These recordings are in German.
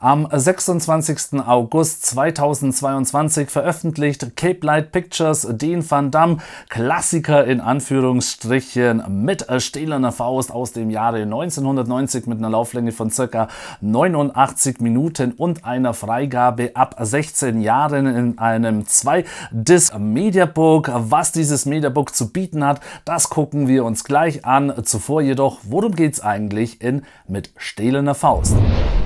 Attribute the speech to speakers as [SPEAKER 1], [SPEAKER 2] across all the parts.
[SPEAKER 1] Am 26. August 2022 veröffentlicht Cape Light Pictures den Van Damme Klassiker in Anführungsstrichen mit stählerner Faust aus dem Jahre 1990 mit einer Lauflänge von circa 89 Minuten und einer Freigabe ab 16 Jahren in einem 2-Disc-Mediabook. Was dieses Mediabook zu bieten hat, das gucken wir uns gleich an. Zuvor jedoch, worum geht's eigentlich in Mit stählerner Faust?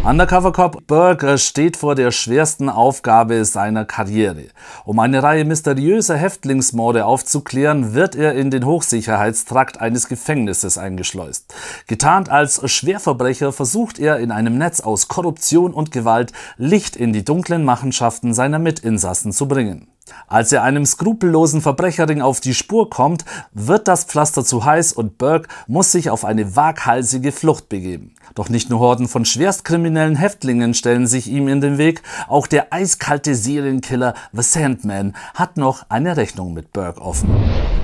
[SPEAKER 1] Undercover Cop Burger äh, steht vor der schwersten Aufgabe seiner Karriere. Um eine Reihe mysteriöser Häftlingsmorde aufzuklären, wird er in den Hochsicherheitstrakt eines Gefängnisses eingeschleust. Getarnt als Schwerverbrecher versucht er in einem Netz aus Korruption und Gewalt Licht in die dunklen Machenschaften seiner Mitinsassen zu bringen. Als er einem skrupellosen Verbrecherring auf die Spur kommt, wird das Pflaster zu heiß und Burke muss sich auf eine waghalsige Flucht begeben. Doch nicht nur Horden von schwerstkriminellen Häftlingen stellen sich ihm in den Weg, auch der eiskalte Serienkiller The Sandman hat noch eine Rechnung mit Burke offen.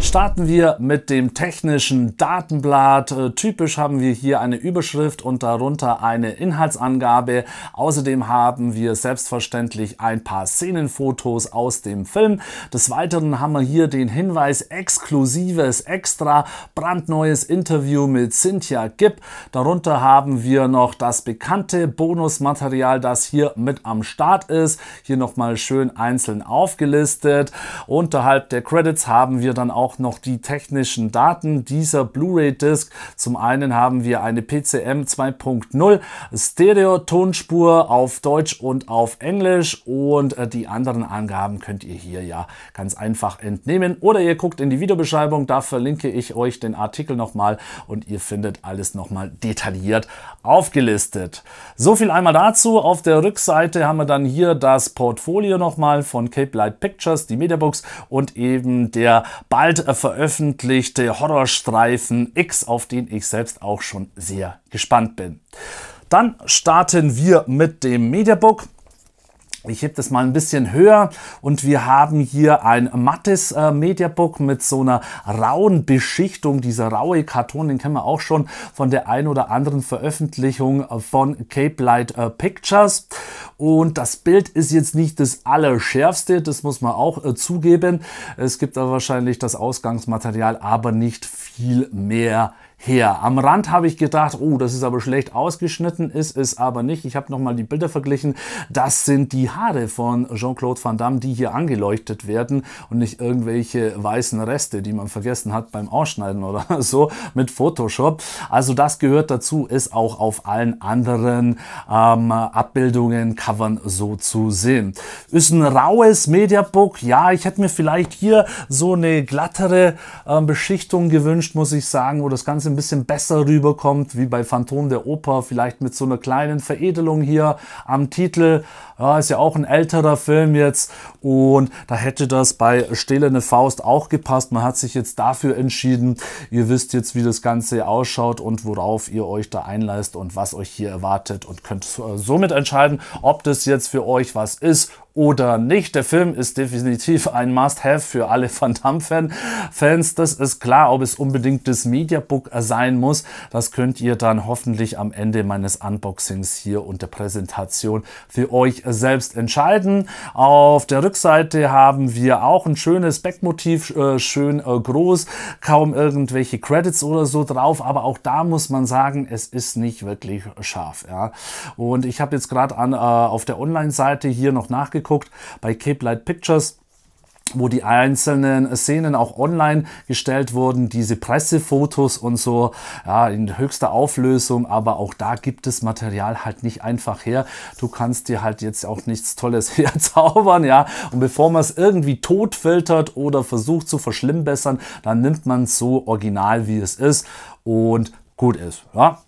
[SPEAKER 1] Starten wir mit dem technischen Datenblatt. Äh, typisch haben wir hier eine Überschrift und darunter eine Inhaltsangabe. Außerdem haben wir selbstverständlich ein paar Szenenfotos aus dem Film Film. Des Weiteren haben wir hier den Hinweis, exklusives, extra, brandneues Interview mit Cynthia Gibb. Darunter haben wir noch das bekannte Bonusmaterial, das hier mit am Start ist. Hier nochmal schön einzeln aufgelistet. Unterhalb der Credits haben wir dann auch noch die technischen Daten dieser Blu-ray-Disc. Zum einen haben wir eine PCM 2.0 Stereo-Tonspur auf Deutsch und auf Englisch und äh, die anderen Angaben könnt ihr hier ja ganz einfach entnehmen. Oder ihr guckt in die Videobeschreibung, da verlinke ich euch den Artikel nochmal und ihr findet alles nochmal detailliert aufgelistet. So viel einmal dazu. Auf der Rückseite haben wir dann hier das Portfolio nochmal von Cape Light Pictures, die Mediabooks und eben der bald veröffentlichte Horrorstreifen X, auf den ich selbst auch schon sehr gespannt bin. Dann starten wir mit dem Mediabook. Ich heb das mal ein bisschen höher und wir haben hier ein mattes äh, Mediabook mit so einer rauen Beschichtung. Dieser raue Karton, den kennen wir auch schon von der ein oder anderen Veröffentlichung von Cape Light äh, Pictures. Und das Bild ist jetzt nicht das Allerschärfste, das muss man auch äh, zugeben. Es gibt da wahrscheinlich das Ausgangsmaterial, aber nicht viel viel mehr her. Am Rand habe ich gedacht, oh, das ist aber schlecht ausgeschnitten, ist es aber nicht. Ich habe nochmal die Bilder verglichen. Das sind die Haare von Jean-Claude Van Damme, die hier angeleuchtet werden und nicht irgendwelche weißen Reste, die man vergessen hat beim Ausschneiden oder so mit Photoshop. Also das gehört dazu, ist auch auf allen anderen ähm, Abbildungen, Covern so zu sehen. Ist ein raues Mediabook. Ja, ich hätte mir vielleicht hier so eine glattere äh, Beschichtung gewünscht, gewünscht, muss ich sagen, wo das Ganze ein bisschen besser rüberkommt, wie bei Phantom der Oper, vielleicht mit so einer kleinen Veredelung hier am Titel. Ja, ist ja auch ein älterer Film jetzt und da hätte das bei Stehlende Faust auch gepasst. Man hat sich jetzt dafür entschieden. Ihr wisst jetzt, wie das Ganze ausschaut und worauf ihr euch da einleist und was euch hier erwartet und könnt äh, somit entscheiden, ob das jetzt für euch was ist oder nicht. Der Film ist definitiv ein Must-Have für alle Van Damme-Fans. Das ist klar, ob es unbedingt das Mediabook sein muss. Das könnt ihr dann hoffentlich am Ende meines Unboxings hier und der Präsentation für euch selbst entscheiden. Auf der Rückseite haben wir auch ein schönes Backmotiv, äh, schön äh, groß, kaum irgendwelche Credits oder so drauf, aber auch da muss man sagen, es ist nicht wirklich scharf. Ja. Und ich habe jetzt gerade äh, auf der Online-Seite hier noch nachgeguckt, angeguckt bei Cape Light Pictures wo die einzelnen Szenen auch online gestellt wurden, diese Pressefotos und so, ja, in höchster Auflösung, aber auch da gibt es Material halt nicht einfach her. Du kannst dir halt jetzt auch nichts Tolles herzaubern, ja, und bevor man es irgendwie totfiltert oder versucht zu verschlimmbessern, dann nimmt man es so original, wie es ist und gut ist, ja.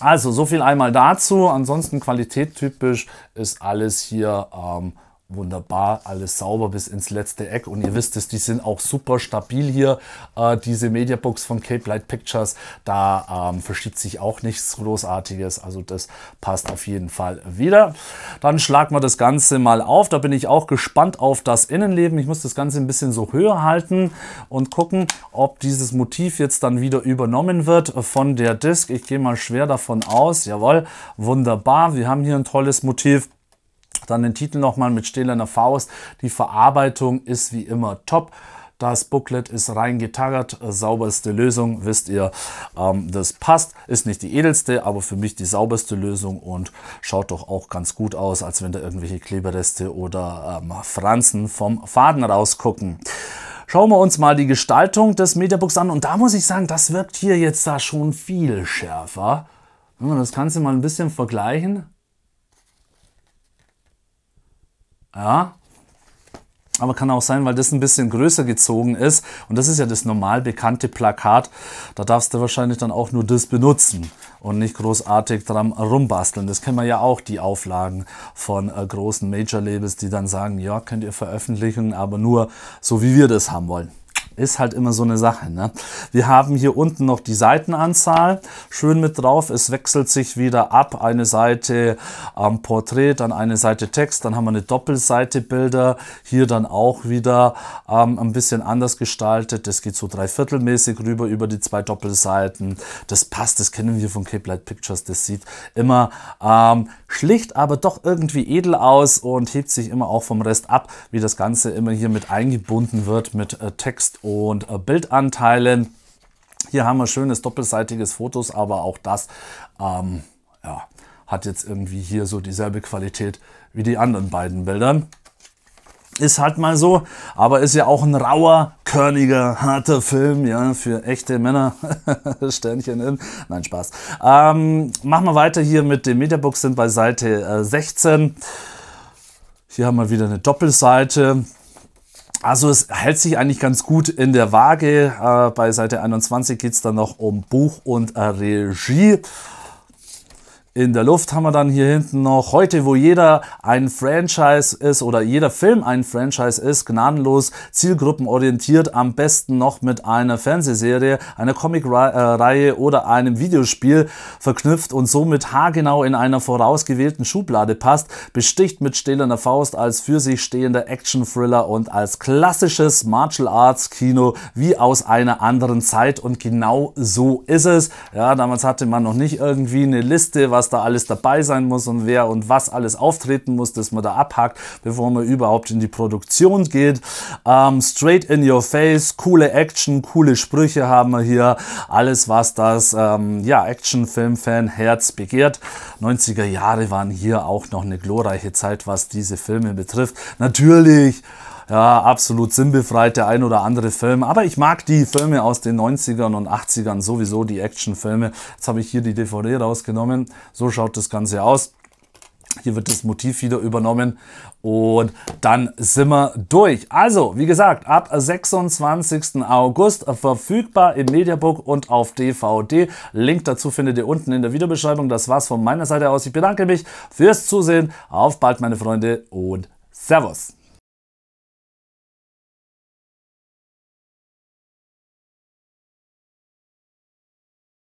[SPEAKER 1] Also so viel einmal dazu. Ansonsten qualitättypisch ist alles hier ähm, wunderbar, alles sauber bis ins letzte Eck. Und ihr wisst es, die sind auch super stabil hier, äh, diese Mediabox von Cape Light Pictures. Da ähm, verschiebt sich auch nichts Großartiges. Also das passt auf jeden Fall wieder. Dann schlagen wir das Ganze mal auf. Da bin ich auch gespannt auf das Innenleben. Ich muss das Ganze ein bisschen so höher halten und gucken, ob dieses Motiv jetzt dann wieder übernommen wird von der Disc. Ich gehe mal schwer davon aus. Jawohl, wunderbar. Wir haben hier ein tolles Motiv. Dann den Titel nochmal mit stählerner Faust. Die Verarbeitung ist wie immer top. Das Booklet ist rein getaggert, sauberste Lösung, wisst ihr, ähm, das passt. Ist nicht die edelste, aber für mich die sauberste Lösung und schaut doch auch ganz gut aus, als wenn da irgendwelche Klebereste oder ähm, Franzen vom Faden rausgucken. Schauen wir uns mal die Gestaltung des Mediabooks an und da muss ich sagen, das wirkt hier jetzt da schon viel schärfer. Das kannst du mal ein bisschen vergleichen. Ja, aber kann auch sein, weil das ein bisschen größer gezogen ist. Und das ist ja das normal bekannte Plakat. Da darfst du wahrscheinlich dann auch nur das benutzen und nicht großartig dran rumbasteln. Das kennen wir ja auch, die Auflagen von äh, großen Major-Labels, die dann sagen, ja, könnt ihr veröffentlichen, aber nur so, wie wir das haben wollen ist halt immer so eine Sache. Ne? Wir haben hier unten noch die Seitenanzahl schön mit drauf. Es wechselt sich wieder ab. Eine Seite ähm, Porträt, dann eine Seite Text, dann haben wir eine Doppelseite Bilder. Hier dann auch wieder ähm, ein bisschen anders gestaltet. Das geht so dreiviertelmäßig rüber über die zwei Doppelseiten. Das passt, das kennen wir von Cape Light Pictures. Das sieht immer ähm, schlicht, aber doch irgendwie edel aus und hebt sich immer auch vom Rest ab, wie das Ganze immer hier mit eingebunden wird mit äh, Text und und äh, Bildanteilen. Hier haben wir schönes doppelseitiges Fotos, aber auch das ähm, ja, hat jetzt irgendwie hier so dieselbe Qualität wie die anderen beiden Bilder. Ist halt mal so, aber ist ja auch ein rauer, körniger, harter Film, ja, für echte Männer. Sternchen in. Nein, Spaß. Ähm, machen wir weiter hier mit dem Mediabook, sind bei Seite äh, 16. Hier haben wir wieder eine Doppelseite. Also es hält sich eigentlich ganz gut in der Waage. Äh, bei Seite 21 geht es dann noch um Buch und äh, Regie. In der Luft haben wir dann hier hinten noch heute, wo jeder ein Franchise ist oder jeder Film ein Franchise ist, gnadenlos zielgruppenorientiert, am besten noch mit einer Fernsehserie, einer Comicreihe oder einem Videospiel verknüpft und somit haargenau in einer vorausgewählten Schublade passt, besticht mit stehlender Faust als für sich stehender Action-Thriller und als klassisches Martial Arts-Kino wie aus einer anderen Zeit und genau so ist es. Ja, damals hatte man noch nicht irgendwie eine Liste, was was da alles dabei sein muss und wer und was alles auftreten muss, dass man da abhakt, bevor man überhaupt in die Produktion geht. Ähm, straight in your face, coole Action, coole Sprüche haben wir hier. Alles, was das ähm, ja, Action-Film-Fan-Herz begehrt. 90er Jahre waren hier auch noch eine glorreiche Zeit, was diese Filme betrifft. Natürlich ja, absolut sinnbefreit der ein oder andere Film. Aber ich mag die Filme aus den 90ern und 80ern sowieso, die Actionfilme. Jetzt habe ich hier die DVD rausgenommen. So schaut das Ganze aus. Hier wird das Motiv wieder übernommen und dann sind wir durch. Also, wie gesagt, ab 26. August verfügbar im Mediabook und auf DVD. Link dazu findet ihr unten in der Videobeschreibung. Das war's von meiner Seite aus. Ich bedanke mich fürs Zusehen. Auf bald, meine Freunde und Servus.